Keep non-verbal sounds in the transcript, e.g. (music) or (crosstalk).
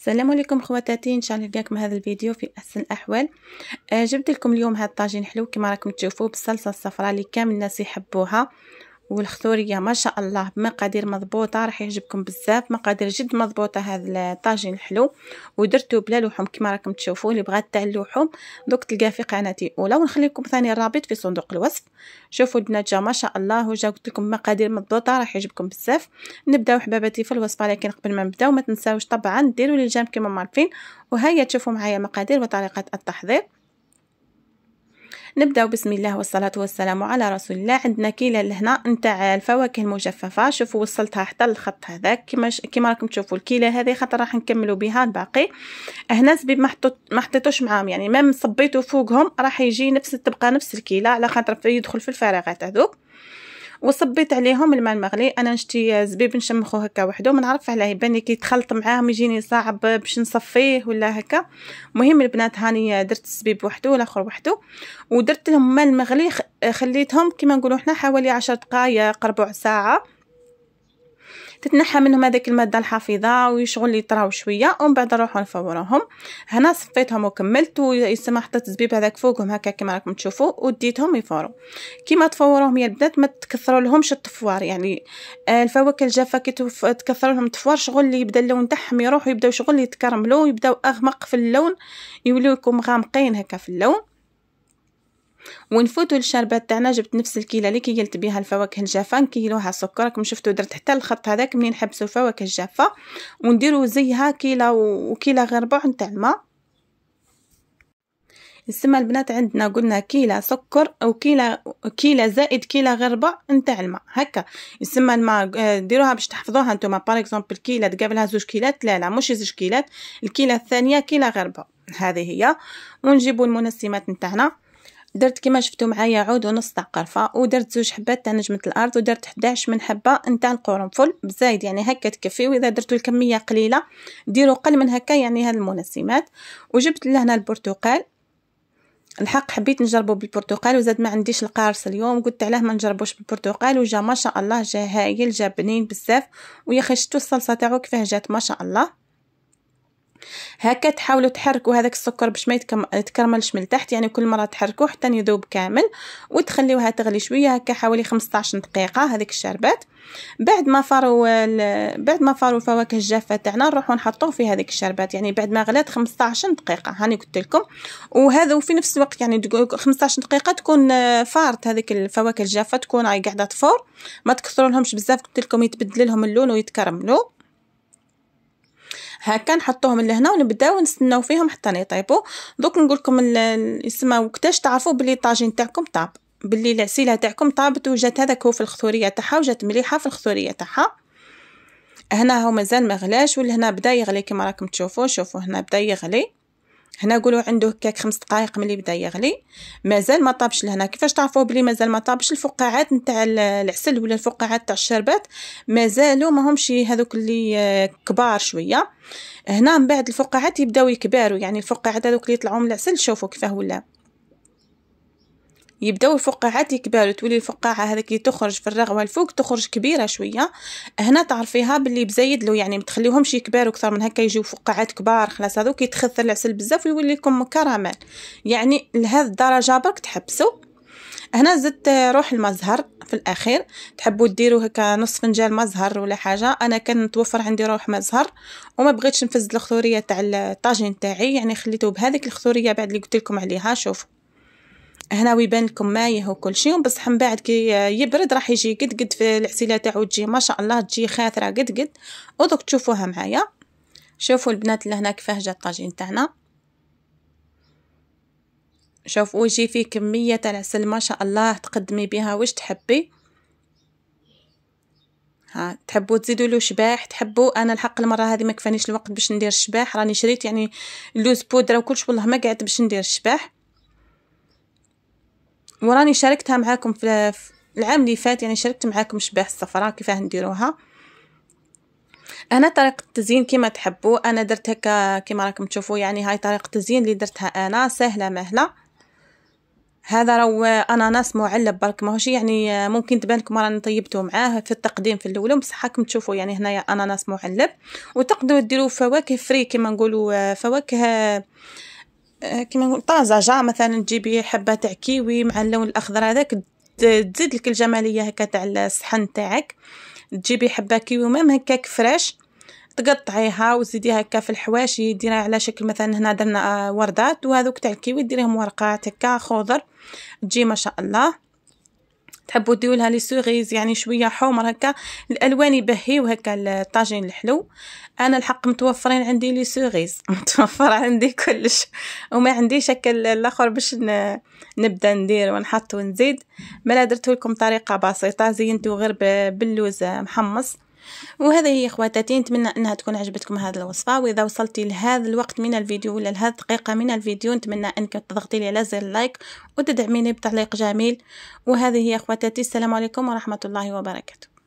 السلام عليكم خواتاتي ان شاء الله نلقاكم هذا الفيديو في احسن الاحوال آه، جبت لكم اليوم هذا الطاجين حلو كما راكم تشوفوا بالصلصه الصفراء اللي كامل الناس يحبوها والخضوريه ما شاء الله بمقادير مضبوطه راح يعجبكم بزاف مقادير جد مضبوطه هذا الطاجين الحلو ودرتو بلا لحوم كما راكم تشوفوا اللي بغات تاع اللحوم دوك تلقاه في قناتي اولى ونخلي لكم ثاني الرابط في صندوق الوصف شوفوا البنات جا ما شاء الله وجا قلت لكم مقادير مضبوطه راح يعجبكم بزاف نبداو حباباتي في الوصفه لكن قبل ما نبداو ما تنساوش طبعا ديروا لي الجيم كما معرفين عارفين وهيا تشوفوا معايا مقادير وطريقه التحضير نبداو بسم الله والصلاه والسلام على رسول الله عندنا كيله لهنا نتاع الفواكه المجففه شوفوا وصلتها حتى الخط هذاك كما ش... كما راكم تشوفوا الكيله هذه خاطر راح نكملوا بها الباقي هنا زبيب ما حطيتوش معاهم يعني مام صبيتو فوقهم راح يجي نفس تبقى نفس الكيله على خاطر يدخل في الفراغات هذوك وصبيت عليهم الماء المغلي انا نشتي زبيب نشمخو هكا وحده ما نعرف علاه يبان لي كيتخلط معاهم يجيني صعب باش نصفيه ولا هكا المهم البنات هاني درت الزبيب وحده والاخر وحده ودرت لهم الماء المغلي خليتهم كما نقولوا حنا حوالي عشر دقائق ربع ساعه تتنحى منهم هذيك الماده الحافظه ويشغل لي طراو شويه ومن بعد نروحو نفوروهم هنا صفيتهم وكملت ويسمى حطيت الزبيب هذاك فوقهم هكا كما راكم تشوفوا وديتهم يفوروا كيما تفوروهم يا البنات ما تكثروا لهمش التفوار يعني آه، الفواكه الجافه كي تكثروا لهم التفوار شغل اللي يبدا اللون تاعهم يروح ويبداو شغل يتكرملوا ويبداو اغمق في اللون يوليو يكون غامقين هكا في اللون ونفوتوا للشربات تاعنا جبت نفس الكيله اللي كيلت بها الفواكه الجافه نكيلوها سكر راكم شفتوا درت حتى الخط هذاك منين نحبسوا الفواكه الجافه ونديروا زيها كيله وكيله غير ربع نتاع الماء السما البنات عندنا قلنا كيلة سكر او كيلة كيلة زائد كيلة غير ربع نتاع الماء هكا يسمى الماء آه، ديروها باش تحفظوها نتوما باغ اكزومبل كيلة تقابلها زوج كيلات لا لا مش زوج كيلات الكيلة الثانية كيلة غير ربع هذه هي ونجيبوا المنسمات نتاعنا درت كيما شفتو معايا عود ونص تاع قرفه ودرت زوج حبات تاع نجمه الارض ودرت 11 من حبه نتاع القرنفل بزايد يعني هكا تكفي واذا درتو الكميه قليله ديروا قل من هكا يعني هاد المنسمات وجبت لهنا البرتقال الحق حبيت نجربه بالبرتقال وزاد ما عنديش القارص اليوم قلت علاه ما نجربوش بالبرتقال وجا ما شاء الله جا هايل جا بنين بزاف ويا خي شفتوا الصلصه تاعو كيفاه جات ما شاء الله هكا تحاولوا تحركوا هذاك السكر باش ما يتكرملش من تحت يعني كل مره تحركوه حتى يذوب كامل وتخليوها تغلي شويه هكا حوالي 15 دقيقه هذيك الشربات بعد ما فاروا بعد ما فاروا الفواكه الجافه تاعنا نروحوا نحطوه في هذيك الشربات يعني بعد ما غلات 15 دقيقه هاني قلت لكم وهذا وفي نفس الوقت يعني 15 دقيقه تكون آه، فارت هذيك الفواكه الجافه تكون راهي قاعده تفور ما تكثرولهمش بزاف قلت لكم يتبدل لهم اللون ويتكرملوا هكا نحطوهم لهنا ونبداو نستناو فيهم حتى يطيبوا دوك نقول لكم اسمها وقتاش تعرفوا بلي الطاجين تاعكم طاب باللي العسيله تاعكم طابت وجات هذاك هو في الخثوريه تاعها وجات مليحه في الخثوريه تاعها هنا هو مازال ما غلاش ولهنا بدا يغلي كما راكم تشوفوا شوفوا هنا بدا يغلي هنا قولوا عنده كاك خمس دقائق ملي بدا يغلي مازال ما طابش لهنا كيفاش تعرفوا بلي مازال ما طابش الفقاعات نتاع العسل ولا الفقاعات تاع الشربات مازالوا ماهمش هذوك اللي آه، كبار شويه هنا من بعد الفقاعات يبداو يكبروا يعني الفقاعات هذوك اللي يطلعوا من العسل شوفوا كيفاه ولا يبداو الفقاعات يكبروا تولي الفقاعه هذيك اللي تخرج في الرغوه الفوق تخرج كبيره شويه هنا تعرفيها باللي بزيد له يعني ما تخليهمش يكبروا اكثر من هكا يجيو فقاعات كبار خلاص هذوك يتخثر العسل بزاف ويولي لكم كراميل يعني لهذه الدرجه برك تحبسوا هنا زدت روح المزهر في الاخير تحبوا ديروا هكا نص فنجان مزهر ولا حاجه انا كان متوفر عندي روح مزهر وما بغيتش نفز الخثوريه تاع الطاجين تاعي يعني خليته بهذيك الخثوريه بعد اللي قلت لكم عليها شوفوا هنا ويبان لكم مايه وكل شيء بس من بعد كي يبرد راح يجي قد قد في العسيله تاعو تجي ما شاء الله تجي خاثره قد قد ودوك تشوفوها معايا شوفوا البنات اللي هنا كيفاه جا الطاجين تاعنا شوفوا يجي فيه كميه تاع العسل ما شاء الله تقدمي بها واش تحبي ها تحبوا تزيدوا له شباح تحبوا انا الحق المره هذه ما كفانيش الوقت باش ندير الشباح راني شريت يعني اللوز بودره وكلش والله ما قعدت باش ندير الشباح وراني شاركتها معاكم في العام اللي فات يعني شاركت معاكم شبه الصفراء كيفاه نديروها انا طريقه التزيين كما تحبوا انا درت هكا كما راكم تشوفوا يعني هاي طريقه التزيين اللي درتها انا سهله مهله هذا رو اناناس معلب برك ماهوش يعني ممكن تبان لكم راني طيبته معاه في التقديم في الاول بصح راكم تشوفوا يعني هنايا اناناس معلب وتقدروا ديروا فواكه فري كما نقولوا فواكه آه، كما نقول طازجه مثلا تجيبي حبه تاع كيوي مع اللون الاخضر هذاك تزيد لك الجماليه هكا تاع الصحن تاعك تجيبي حبه كيوي مام هكاك فريش تقطعيها وزيديها هكا في الحواشي ديرها على شكل مثلا هنا درنا آه، وردات وهذوك تاع الكيوي ديريهم ورقات هكا خضر تجي ما شاء الله تحبوا ديولها لي سوغيز يعني شويه حمر هكا الالوان يبهيو هكا الطاجين الحلو انا الحق متوفرين عندي لي سوغيز (laughs) متوفر عندي كلش وما عنديش هكا الاخر باش نبدا ندير ونحط ونزيد ما درت لكم طريقه بسيطه زينته غير باللوز محمص وهذه هي خواتاتي نتمنى انها تكون عجبتكم هذه الوصفه واذا وصلتي لهذا الوقت من الفيديو ولا لهذه الدقيقه من الفيديو نتمنى انك تضغطي لي على زر اللايك وتدعميني بتعليق جميل وهذه هي خواتاتي السلام عليكم ورحمه الله وبركاته